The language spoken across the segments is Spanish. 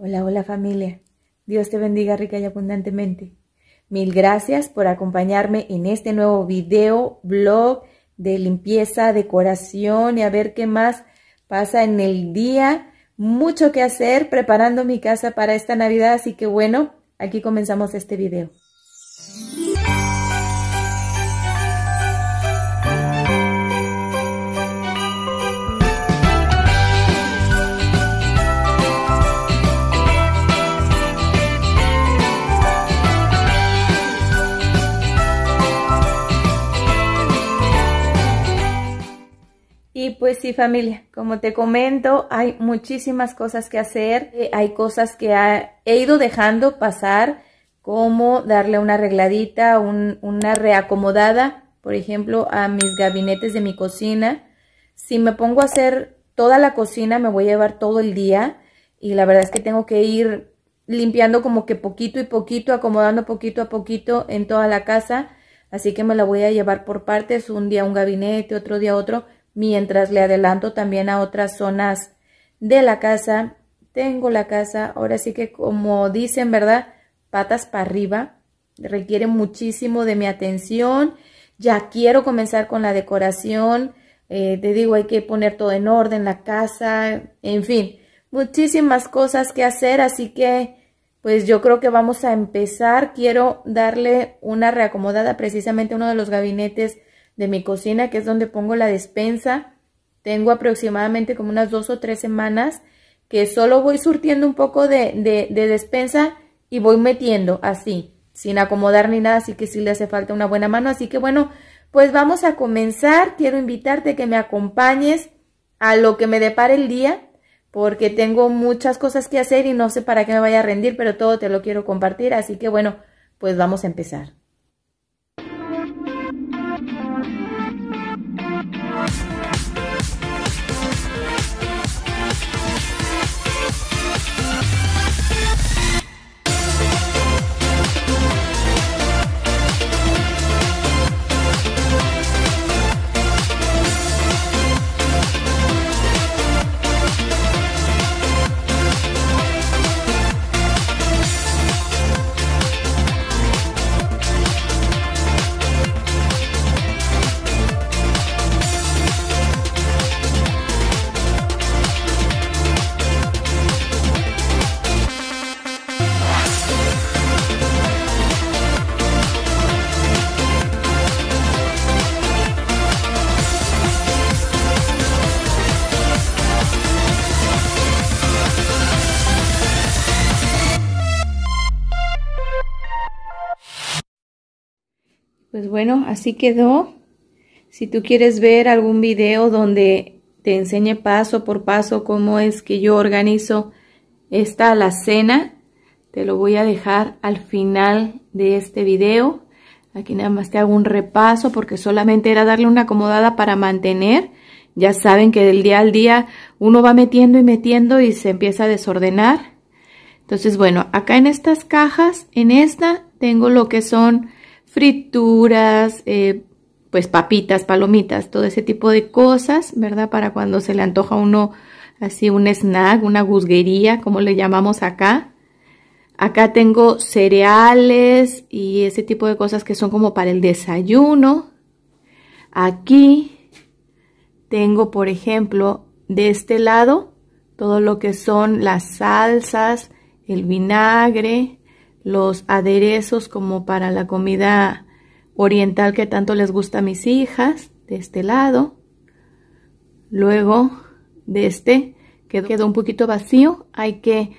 Hola, hola familia. Dios te bendiga rica y abundantemente. Mil gracias por acompañarme en este nuevo video, blog de limpieza, decoración y a ver qué más pasa en el día. Mucho que hacer preparando mi casa para esta Navidad, así que bueno, aquí comenzamos este video. pues sí familia, como te comento, hay muchísimas cosas que hacer, eh, hay cosas que he ido dejando pasar, como darle una arregladita, una reacomodada, por ejemplo, a mis gabinetes de mi cocina. Si me pongo a hacer toda la cocina, me voy a llevar todo el día y la verdad es que tengo que ir limpiando como que poquito y poquito, acomodando poquito a poquito en toda la casa. Así que me la voy a llevar por partes, un día un gabinete, otro día otro mientras le adelanto también a otras zonas de la casa. Tengo la casa, ahora sí que como dicen, ¿verdad? Patas para arriba, requiere muchísimo de mi atención. Ya quiero comenzar con la decoración, eh, te digo, hay que poner todo en orden, la casa, en fin, muchísimas cosas que hacer, así que pues yo creo que vamos a empezar. Quiero darle una reacomodada precisamente a uno de los gabinetes de mi cocina, que es donde pongo la despensa. Tengo aproximadamente como unas dos o tres semanas que solo voy surtiendo un poco de, despensa y voy metiendo así, sin acomodar ni nada, así que sí le hace falta una buena mano. Así que bueno, pues vamos a comenzar. Quiero invitarte que me acompañes a lo que me depare el día, porque tengo muchas cosas que hacer y no sé para qué me vaya a rendir, pero todo te lo quiero compartir. Así que bueno, pues vamos a empezar. Pues bueno, así quedó. Si tú quieres ver algún video donde te enseñe paso por paso cómo es que yo organizo esta alacena, te lo voy a dejar al final de este video. Aquí nada más te hago un repaso porque solamente era darle una acomodada para mantener. Ya saben que del día al día uno va metiendo y metiendo y se empieza a desordenar. Entonces, bueno, acá en estas cajas, en esta tengo lo que son frituras, eh, pues papitas, palomitas, todo ese tipo de cosas, ¿verdad? Para cuando se le antoja uno así un snack, una gusguería, como le llamamos acá. Acá tengo cereales y ese tipo de cosas que son como para el desayuno. Aquí tengo, por ejemplo, de este lado, todo lo que son las salsas, el vinagre, los aderezos como para la comida oriental que tanto les gusta a mis hijas, de este lado. Luego de este quedó, un poquito vacío, hay que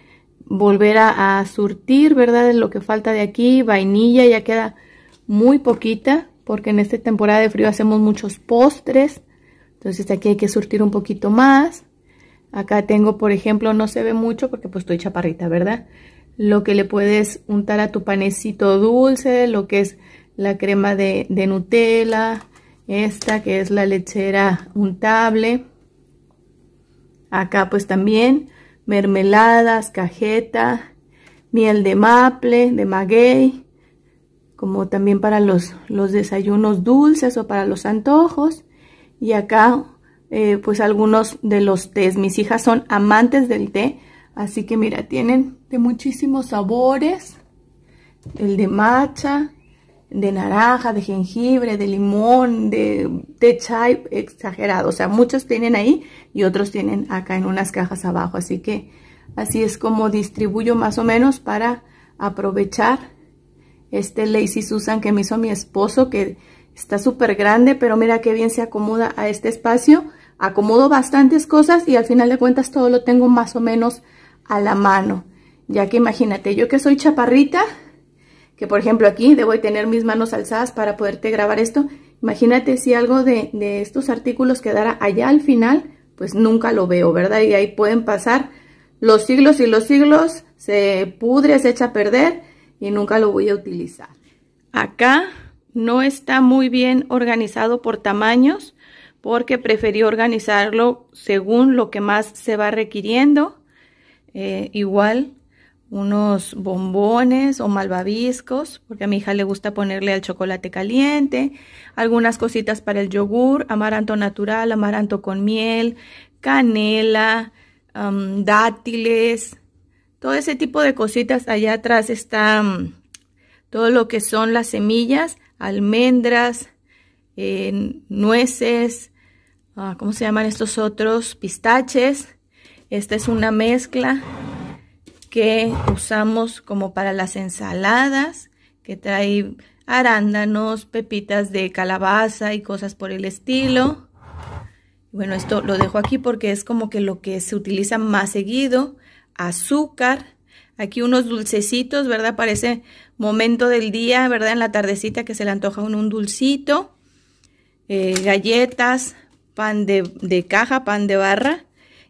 volver a, surtir, ¿verdad? Lo que falta de aquí, vainilla ya queda muy poquita, porque en esta temporada de frío hacemos muchos postres, entonces aquí hay que surtir un poquito más. Acá tengo, por ejemplo, no se ve mucho porque pues estoy chaparrita, ¿verdad? lo que le puedes untar a tu panecito dulce, lo que es la crema de, Nutella, esta que es la lechera untable. Acá pues también mermeladas, cajeta, miel de maple, de maguey, como también para los, los desayunos dulces o para los antojos. Y acá eh, pues algunos de los tés. Mis hijas son amantes del té, así que mira, tienen de muchísimos sabores, el de matcha, de naranja, de jengibre, de limón, de, de chai, exagerado. O sea, muchos tienen ahí y otros tienen acá en unas cajas abajo. Así que así es como distribuyo más o menos para aprovechar este Lazy Susan que me hizo mi esposo, que está súper grande, pero mira qué bien se acomoda a este espacio. Acomodo bastantes cosas y al final de cuentas todo lo tengo más o menos a la mano. Ya que imagínate, yo que soy chaparrita, que por ejemplo aquí debo tener mis manos alzadas para poderte grabar esto. Imagínate si algo de, estos artículos quedara allá al final, pues nunca lo veo, ¿verdad? Y ahí pueden pasar los siglos y los siglos, se pudre, se echa a perder y nunca lo voy a utilizar. Acá no está muy bien organizado por tamaños porque preferí organizarlo según lo que más se va requiriendo. Eh, igual unos bombones o malvaviscos, porque a mi hija le gusta ponerle al chocolate caliente, algunas cositas para el yogur, amaranto natural, amaranto con miel, canela, dátiles, todo ese tipo de cositas. Allá atrás están todo lo que son las semillas, almendras, eh, nueces, ah, ¿cómo se llaman estos otros? Pistaches. Esta es una mezcla que usamos como para las ensaladas, que trae arándanos, pepitas de calabaza y cosas por el estilo. Bueno, esto lo dejo aquí porque es como que lo que se utiliza más seguido. Azúcar. Aquí unos dulcecitos, ¿verdad? Parece momento del día, ¿verdad? En la tardecita que se le antoja un, un dulcito. Eh, galletas, pan de caja, pan de barra.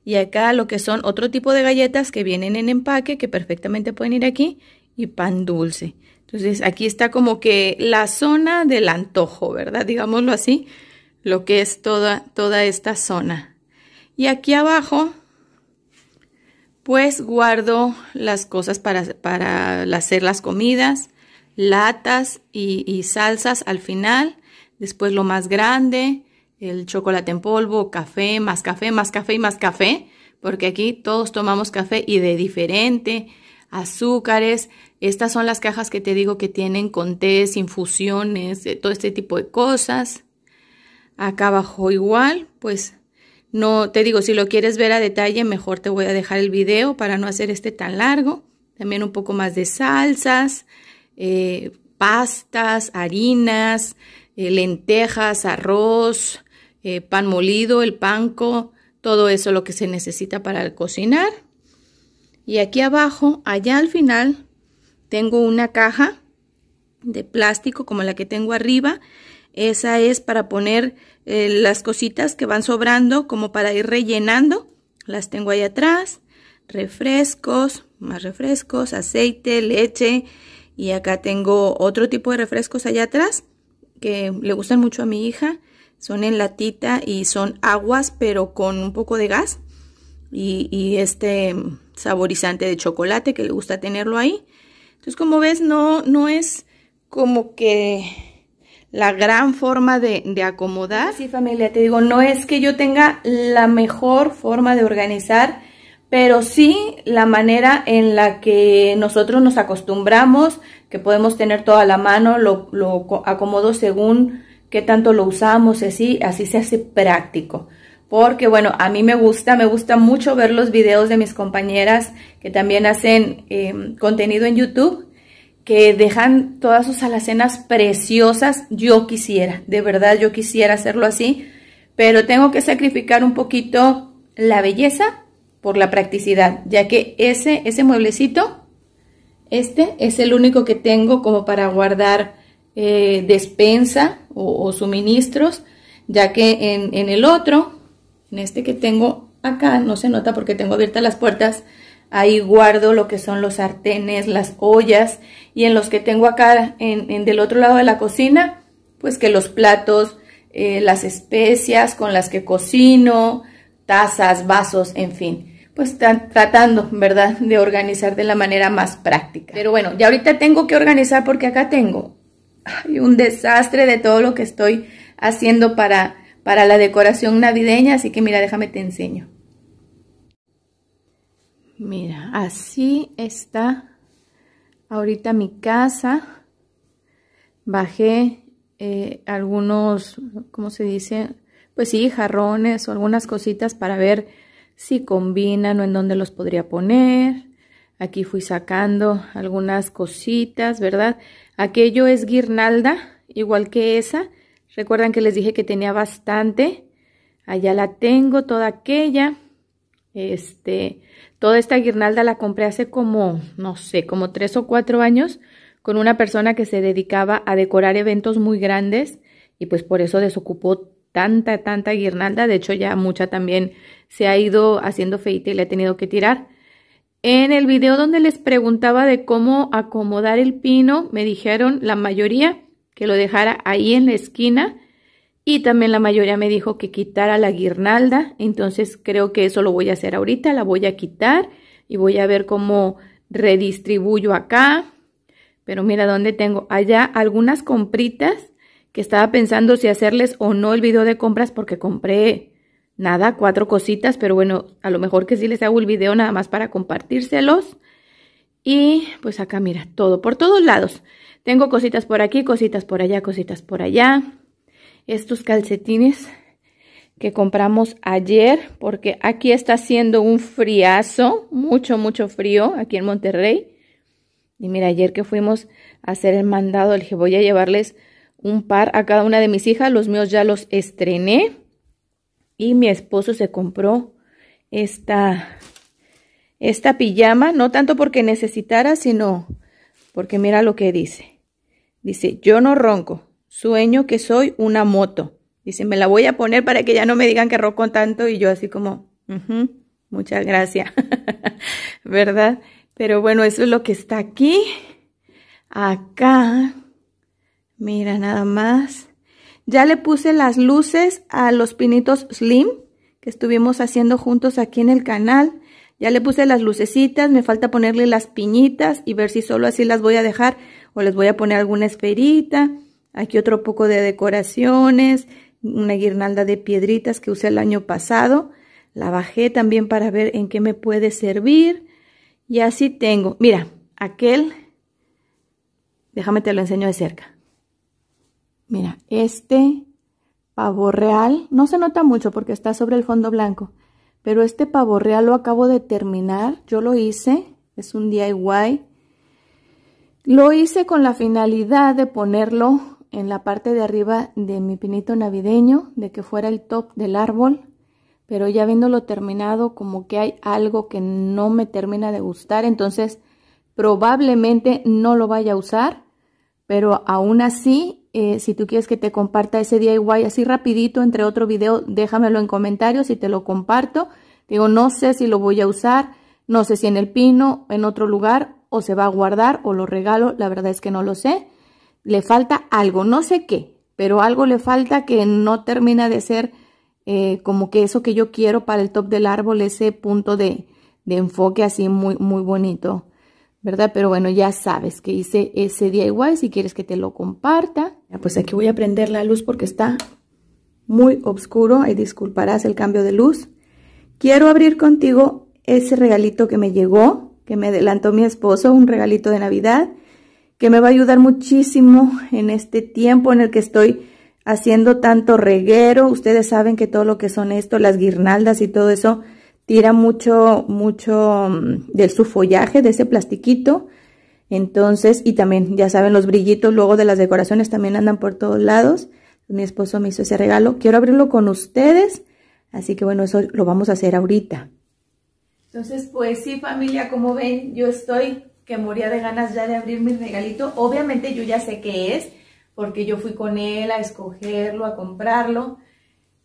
Y acá lo que son otro tipo de galletas que vienen en empaque, que perfectamente pueden ir aquí, y pan dulce. Entonces aquí está como que la zona del antojo, ¿verdad? Digámoslo así, lo que es toda, toda esta zona. Y aquí abajo, pues guardo las cosas para, hacer las comidas, latas y, y salsas al final, después lo más grande, el chocolate en polvo, café, más café, más café y más café, porque aquí todos tomamos café y de diferente, azúcares, estas son las cajas que te digo que tienen con tés, infusiones, todo este tipo de cosas. Acá abajo igual, pues no te digo, si lo quieres ver a detalle, mejor te voy a dejar el video para no hacer este tan largo. También un poco más de salsas, eh, pastas, harinas, eh, lentejas, arroz, eh, pan molido, el panco, todo eso lo que se necesita para cocinar. Y aquí abajo, allá al final, tengo una caja de plástico como la que tengo arriba. Esa es para poner eh, las cositas que van sobrando como para ir rellenando. Las tengo ahí atrás. Refrescos, más refrescos, aceite, leche. Y acá tengo otro tipo de refrescos allá atrás que le gustan mucho a mi hija. Son en latita y son aguas, pero con un poco de gas. Y, este saborizante de chocolate que le gusta tenerlo ahí. Entonces, como ves, no, no es como que la gran forma de, acomodar. Sí, familia, te digo, no es que yo tenga la mejor forma de organizar, pero sí la manera en la que nosotros nos acostumbramos, que podemos tener toda la mano, lo, lo acomodo según qué tanto lo usamos, así, así se hace práctico. Porque bueno, a mí me gusta, me gusta mucho ver los videos de mis compañeras que también hacen em, contenido en YouTube, que dejan todas sus alacenas preciosas. Yo quisiera, de verdad yo quisiera hacerlo así, pero tengo que sacrificar un poquito la belleza por la practicidad, ya que ese, ese mueblecito, este es el único que tengo como para guardar eh, despensa o, suministros, ya que en, el otro, en este que tengo acá, no se nota porque tengo abiertas las puertas, ahí guardo lo que son los sartenes, las ollas y en los que tengo acá en, del otro lado de la cocina, pues que los platos, eh, las especias con las que cocino, tazas, vasos, en fin. Pues tratando, ¿verdad?, de organizar de la manera más práctica. Pero bueno, ya ahorita tengo que organizar porque acá tengo hay un desastre de todo lo que estoy haciendo para, para la decoración navideña. Así que mira, déjame te enseño. Mira, así está ahorita mi casa. Bajé eh, algunos, ¿cómo se dice? Pues sí, jarrones o algunas cositas para ver si combinan o en dónde los podría poner. Aquí fui sacando algunas cositas, ¿verdad? Aquello es guirnalda, igual que esa. Recuerdan que les dije que tenía bastante. Allá la tengo, toda aquella. Este, toda esta guirnalda la compré hace como, no sé, como tres o cuatro años con una persona que se dedicaba a decorar eventos muy grandes y pues por eso desocupó tanta, tanta guirnalda. De hecho, ya mucha también se ha ido haciendo feita y le he tenido que tirar. En el video donde les preguntaba de cómo acomodar el pino, me dijeron la mayoría que lo dejara ahí en la esquina y también la mayoría me dijo que quitara la guirnalda, entonces creo que eso lo voy a hacer ahorita, la voy a quitar y voy a ver cómo redistribuyo acá. Pero mira dónde tengo allá algunas compritas que estaba pensando si hacerles o no el video de compras porque compré nada, cuatro cositas, pero bueno, a lo mejor que sí les hago el video nada más para compartírselos. Y pues acá mira, todo, por todos lados. Tengo cositas por aquí, cositas por allá, cositas por allá. Estos calcetines que compramos ayer, porque aquí está haciendo un friazo, mucho, mucho frío aquí en Monterrey. Y mira, ayer que fuimos a hacer el mandado, dije, voy a llevarles un par a cada una de mis hijas. Los míos ya los estrené y mi esposo se compró esta, esta pijama, no tanto porque necesitara, sino porque mira lo que dice. Dice, yo no ronco, sueño que soy una moto. Dice, me la voy a poner para que ya no me digan que ronco tanto y yo así como, muchas gracias, ¿verdad? Pero bueno, eso es lo que está aquí. Acá, mira nada más. Ya le puse las luces a los pinitos slim que estuvimos haciendo juntos aquí en el canal. Ya le puse las lucecitas, me falta ponerle las piñitas y ver si solo así las voy a dejar o les voy a poner alguna esferita. Aquí otro poco de decoraciones, una guirnalda de piedritas que usé el año pasado. La bajé también para ver en qué me puede servir. Y así tengo, mira, aquel, déjame te lo enseño de cerca. Mira, este pavo real, no se nota mucho porque está sobre el fondo blanco, pero este pavo real lo acabo de terminar, yo lo hice, es un DIY. Lo hice con la finalidad de ponerlo en la parte de arriba de mi pinito navideño, de que fuera el top del árbol, pero ya viéndolo terminado como que hay algo que no me termina de gustar, entonces probablemente no lo vaya a usar, pero aún así eh, si tú quieres que te comparta ese DIY así rapidito entre otro video, déjamelo en comentarios y te lo comparto. Digo, no sé si lo voy a usar, no sé si en el pino, en otro lugar, o se va a guardar o lo regalo, la verdad es que no lo sé. Le falta algo, no sé qué, pero algo le falta que no termina de ser eh, como que eso que yo quiero para el top del árbol, ese punto de, de enfoque así muy, muy bonito. ¿verdad? Pero bueno, ya sabes que hice ese día igual. si quieres que te lo comparta. Pues aquí voy a prender la luz porque está muy oscuro y disculparás el cambio de luz. Quiero abrir contigo ese regalito que me llegó, que me adelantó mi esposo, un regalito de Navidad, que me va a ayudar muchísimo en este tiempo en el que estoy haciendo tanto reguero. Ustedes saben que todo lo que son esto, las guirnaldas y todo eso, tira mucho, mucho mm, de su follaje, de ese plastiquito. Entonces, y también, ya saben, los brillitos luego de las decoraciones también andan por todos lados. Mi esposo me hizo ese regalo. Quiero abrirlo con ustedes. Así que bueno, eso lo vamos a hacer ahorita. Entonces, pues sí, familia, como ven, yo estoy que moría de ganas ya de abrir mi regalito. Obviamente yo ya sé qué es, porque yo fui con él a escogerlo, a comprarlo.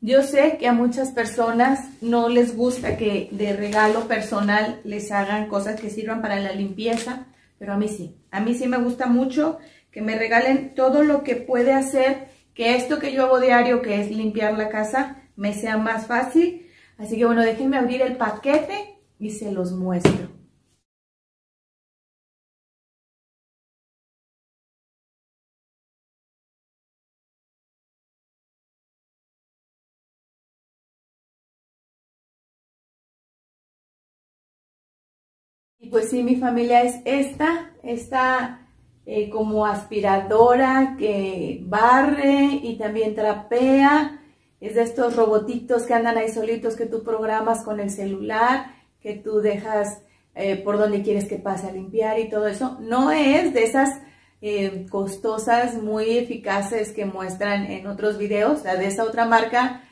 Yo sé que a muchas personas no les gusta que de regalo personal les hagan cosas que sirvan para la limpieza, pero a mí sí. A mí sí me gusta mucho que me regalen todo lo que puede hacer que esto que yo hago diario, que es limpiar la casa, me sea más fácil. Así que bueno, déjenme abrir el paquete y se los muestro. pues sí, mi familia es esta, esta eh, como aspiradora que barre y también trapea. Es de estos robotitos que andan ahí solitos que tú programas con el celular, que tú dejas eh, por donde quieres que pase a limpiar y todo eso. No es de esas eh, costosas, muy eficaces que muestran en otros videos. La de esa otra marca,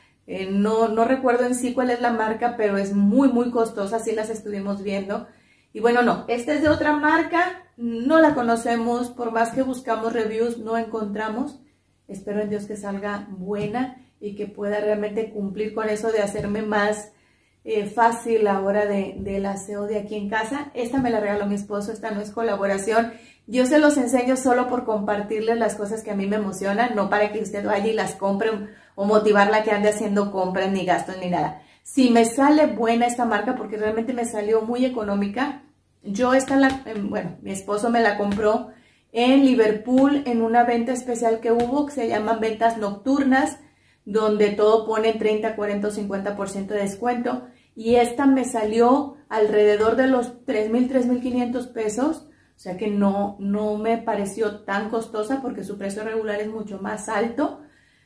no, no recuerdo en sí cuál es la marca, pero es muy, muy costosa, sí las estuvimos viendo y bueno, no, esta es de otra marca, no la conocemos, por más que buscamos reviews, no encontramos. Espero en Dios que salga buena y que pueda realmente cumplir con eso de hacerme más eh, fácil la hora de, del aseo de aquí en casa. Esta me la regaló mi esposo, esta no es colaboración. Yo se los enseño solo por compartirles las cosas que a mí me emocionan, no para que usted vaya y las compre o motivarla que ande haciendo compras ni gastos ni nada. Si me sale buena esta marca, porque realmente me salió muy económica, yo esta, em, bueno, mi esposo me la compró en Liverpool en una venta especial que hubo que se llaman ventas nocturnas, donde todo pone 30, 40 o 50% de descuento. Y esta me salió alrededor de los 3.000, 3.500 pesos. O sea que no me pareció tan costosa porque su precio regular es mucho más alto.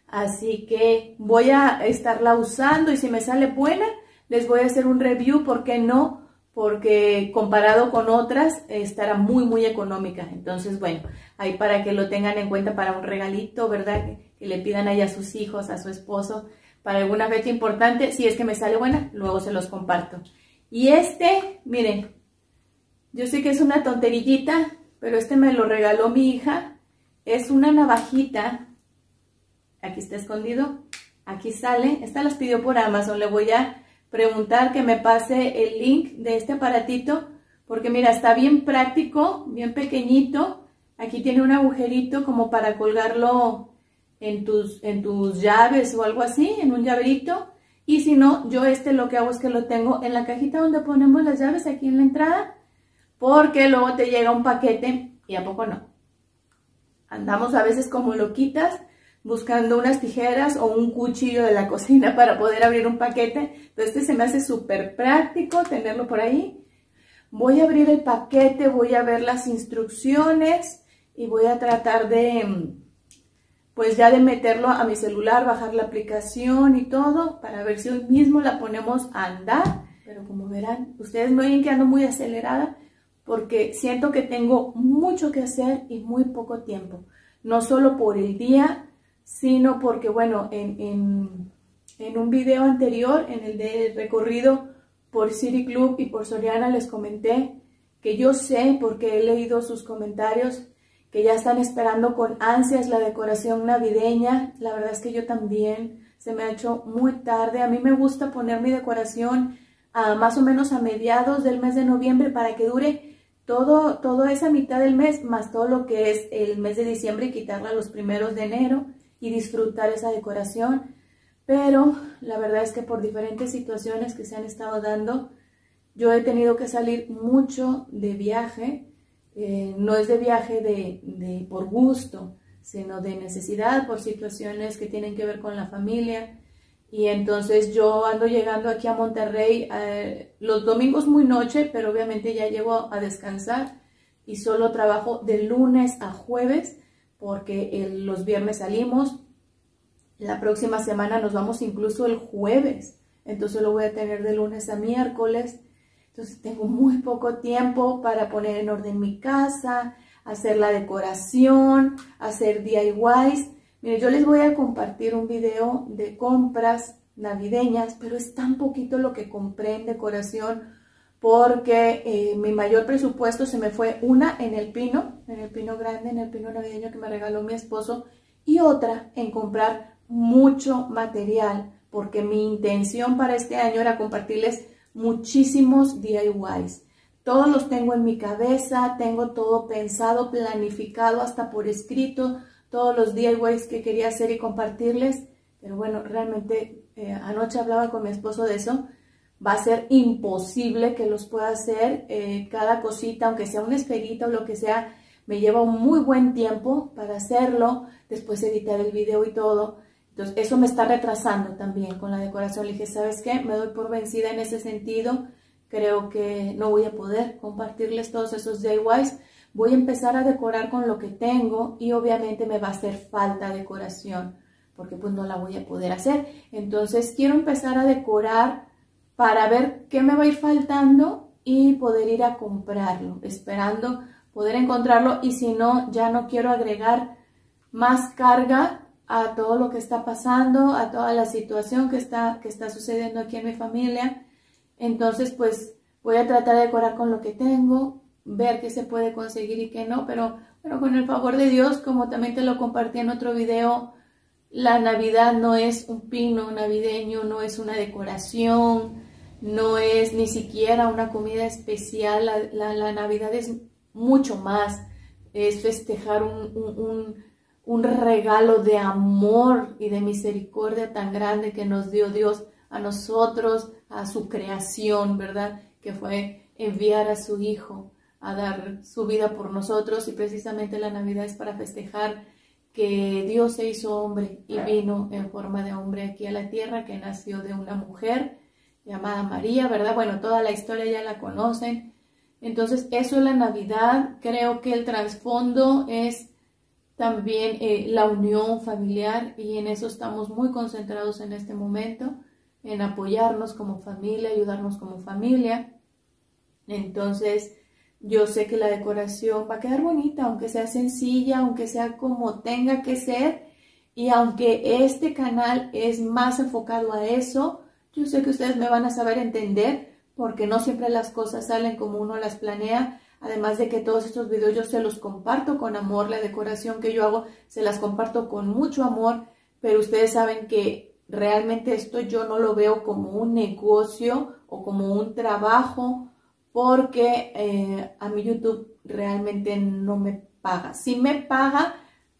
Así que voy a estarla usando y si me sale buena, les voy a hacer un review, ¿por qué no? Porque comparado con otras, estará muy, muy económica. Entonces, bueno, ahí para que lo tengan en cuenta para un regalito, ¿verdad? Que le pidan ahí a sus hijos, a su esposo, para alguna fecha importante. Si es que me sale buena, luego se los comparto. Y este, miren, yo sé que es una tonterillita, pero este me lo regaló mi hija. Es una navajita Aquí está escondido. Aquí sale. Esta las pidió por Amazon. Le voy a preguntar que me pase el link de este aparatito. Porque mira, está bien práctico, bien pequeñito. Aquí tiene un agujerito como para colgarlo en tus, en tus llaves o algo así, en un llaverito. Y si no, yo este lo que hago es que lo tengo en la cajita donde ponemos las llaves, aquí en la entrada. Porque luego te llega un paquete y a poco no. Andamos a veces como loquitas buscando unas tijeras o un cuchillo de la cocina para poder abrir un paquete. Entonces este se me hace súper práctico tenerlo por ahí. Voy a abrir el paquete, voy a ver las instrucciones y voy a tratar de, mm, pues ya de meterlo a mi celular, bajar la aplicación y todo para ver si hoy mismo la ponemos a andar. Pero como verán, ustedes me oyen quedando muy acelerada porque siento que tengo mucho que hacer y muy poco tiempo. No solo por el día, sino porque, bueno, en, un video anterior, en el de recorrido por City Club y por Soriana, les comenté que yo sé, porque he leído sus comentarios, que ya están esperando con ansias la decoración navideña. La verdad es que yo también se me ha hecho muy tarde. A mí me gusta poner mi decoración ah, más o menos a mediados del mes de noviembre para que dure todo, toda esa mitad del mes, más todo lo que es el mes de diciembre y quitarla los primeros de enero y disfrutar esa decoración, pero la verdad es que por diferentes situaciones que se han estado dando, yo he tenido que salir mucho de viaje, eh, no es de viaje de, por gusto, sino de necesidad, por situaciones que tienen que ver con la familia. Y entonces yo ando llegando aquí a Monterrey eh, los domingos muy noche, pero obviamente ya llego a descansar y solo trabajo de lunes a jueves porque los viernes salimos, la próxima semana nos vamos incluso el jueves, entonces lo voy a tener de lunes a miércoles, entonces tengo muy poco tiempo para poner en orden mi casa, hacer la decoración, hacer DIYs. miren yo les voy a compartir un video de compras navideñas, pero es tan poquito lo que compré en decoración porque eh, mi mayor presupuesto se me fue una en el pino, en el pino grande, en el pino navideño que me regaló mi esposo, y otra en comprar mucho material, porque mi intención para este año era compartirles muchísimos DIYs. Todos los tengo en mi cabeza, tengo todo pensado, planificado, hasta por escrito, todos los DIYs que quería hacer y compartirles. Pero bueno, realmente eh, anoche hablaba con mi esposo de eso va a ser imposible que los pueda hacer. Eh, cada cosita, aunque sea un esferita o lo que sea, me lleva un muy buen tiempo para hacerlo, después editar el video y todo. Entonces, eso me está retrasando también con la decoración. Le dije, ¿sabes qué? Me doy por vencida en ese sentido. Creo que no voy a poder compartirles todos esos DIYs. Voy a empezar a decorar con lo que tengo y obviamente me va a hacer falta decoración porque pues no la voy a poder hacer. Entonces, quiero empezar a decorar para ver qué me va a ir faltando y poder ir a comprarlo, esperando poder encontrarlo y si no, ya no quiero agregar más carga a todo lo que está pasando, a toda la situación que está, que está sucediendo aquí en mi familia. Entonces, pues voy a tratar de decorar con lo que tengo, ver qué se puede conseguir y qué no, pero, pero con el favor de Dios, como también te lo compartí en otro video, la Navidad no es un pino navideño, no es una decoración, no es ni siquiera una comida especial, la, Navidad es mucho más, es festejar un, un, regalo de amor y de misericordia tan grande que nos dio Dios a nosotros, a su creación, ¿verdad? Que fue enviar a su Hijo a dar su vida por nosotros y precisamente la Navidad es para festejar que Dios se hizo hombre y vino en forma de hombre aquí a la tierra, que nació de una mujer, llamada María, ¿verdad? Bueno, toda la historia ya la conocen. Entonces, eso es la Navidad. Creo que el trasfondo es también eh, la unión familiar y en eso estamos muy concentrados en este momento, en apoyarnos como familia, ayudarnos como familia. Entonces, yo sé que la decoración va a quedar bonita, aunque sea sencilla, aunque sea como tenga que ser y aunque este canal es más enfocado a eso, yo sé que ustedes me van a saber entender porque no siempre las cosas salen como uno las planea. Además de que todos estos videos yo se los comparto con amor, la decoración que yo hago se las comparto con mucho amor, pero ustedes saben que realmente esto yo no lo veo como un negocio o como un trabajo porque eh, a mi YouTube realmente no me paga. Sí me paga,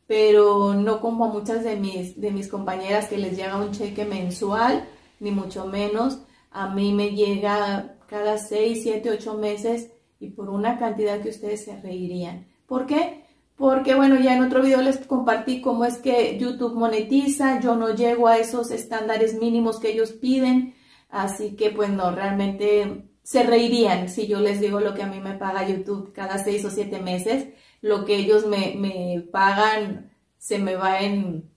pero no como a muchas de mis, de mis compañeras que les llega un cheque mensual ni mucho menos. A mí me llega cada 6, 7, 8 meses y por una cantidad que ustedes se reirían. ¿Por qué? Porque bueno, ya en otro video les compartí cómo es que YouTube monetiza, yo no llego a esos estándares mínimos que ellos piden, así que pues no, realmente se reirían si yo les digo lo que a mí me paga YouTube cada seis o siete meses, lo que ellos me, me pagan se me va en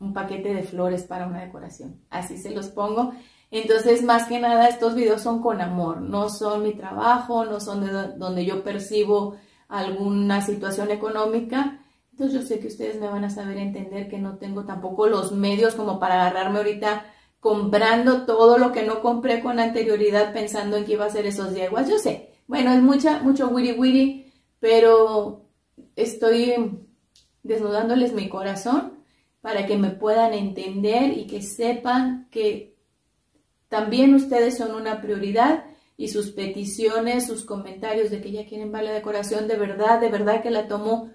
un paquete de flores para una decoración. Así se los pongo. Entonces, más que nada, estos videos son con amor, no son mi trabajo, no son de donde yo percibo alguna situación económica. Entonces, yo sé que ustedes me van a saber entender que no tengo tampoco los medios como para agarrarme ahorita comprando todo lo que no compré con anterioridad pensando en que iba a ser esos dieguas. Yo sé, bueno, es mucha, mucho witty wiri, pero estoy desnudándoles mi corazón para que me puedan entender y que sepan que también ustedes son una prioridad y sus peticiones, sus comentarios de que ya quieren ver la decoración, de verdad, de verdad que la tomo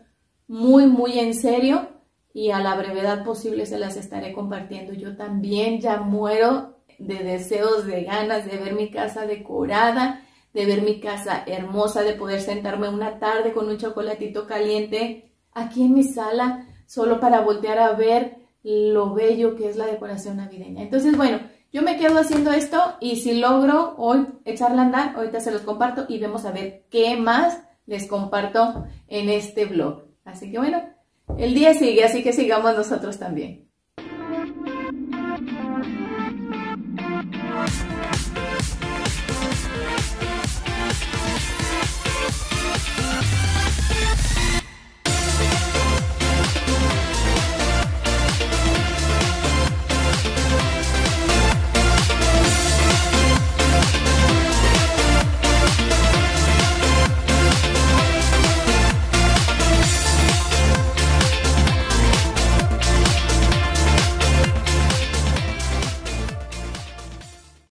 muy, muy en serio y a la brevedad posible se las estaré compartiendo. Yo también ya muero de deseos, de ganas de ver mi casa decorada, de ver mi casa hermosa, de poder sentarme una tarde con un chocolatito caliente aquí en mi sala solo para voltear a ver lo bello que es la decoración navideña. Entonces, bueno, yo me quedo haciendo esto y si logro hoy echarla a andar, ahorita se los comparto y vemos a ver qué más les comparto en este blog. Así que bueno, el día sigue, así que sigamos nosotros también.